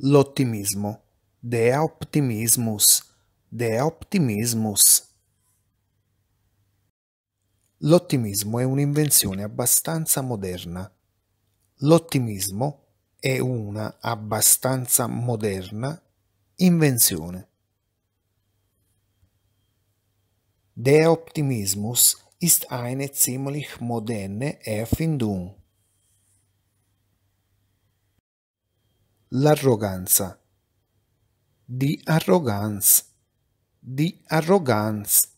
l'ottimismo. De optimismus. De optimismus. L'ottimismo è un'invenzione abbastanza moderna. L'ottimismo è una abbastanza moderna invenzione. De Optimismus ist eine ziemlich moderne Erfindung. l'arroganza, di arroganza, di arroganza.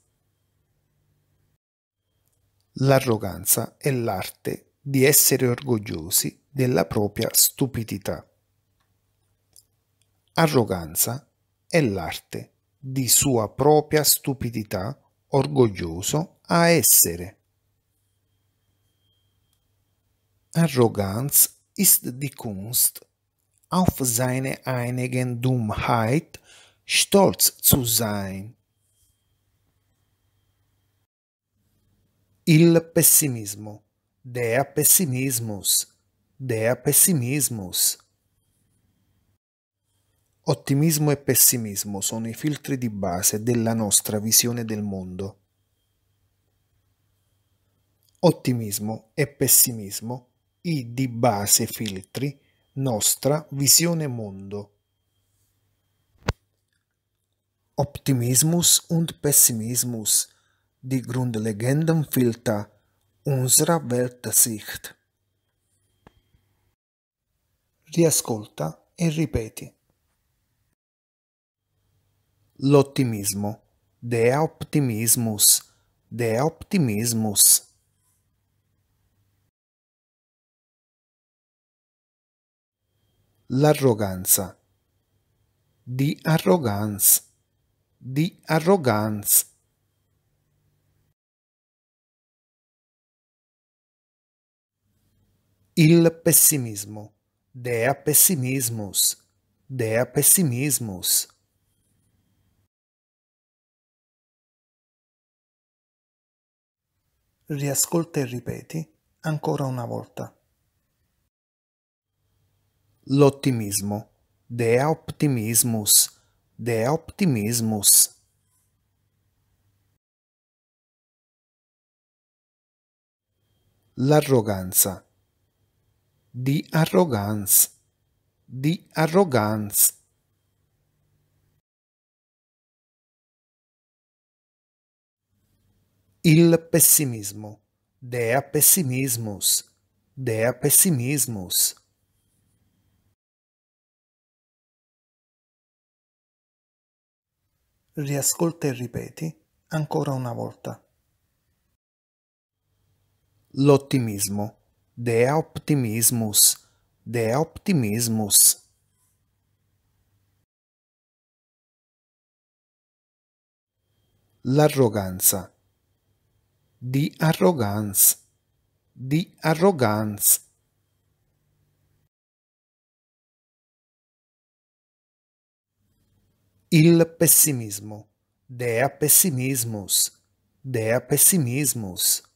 L'arroganza è l'arte di essere orgogliosi della propria stupidità. Arroganza è l'arte di sua propria stupidità orgoglioso a essere. Arroganz ist die Kunst auf seine einigen Dummheit stolz zu sein. Il pessimismo, der Pessimismus, der Pessimismus. Ottimismo e pessimismo sono i filtri di base della nostra visione del mondo. Ottimismo e pessimismo, i di base filtri, nostra visione mondo. Optimismus und Pessimismus, die Grundlegenden filter unserer Weltsicht. Riascolta e ripeti. L'ottimismo, der Optimismus, der Optimismus. l'arroganza, di arroganza, di arroganza. Il pessimismo, dea pessimismus, dea pessimismus. Riascolta e ripeti ancora una volta l'ottimismo. De optimismus. De optimismus. L'arroganza. Di arrogance. Di arrogance. Il pessimismo. Dea pessimismus. Dea pessimismus. riascolta e ripeti ancora una volta. L'ottimismo. De optimismus. De optimismus. L'arroganza. Di arroganz. Di arroganz. Il pessimismo. Dea Pessimismus. Dea Pessimismus.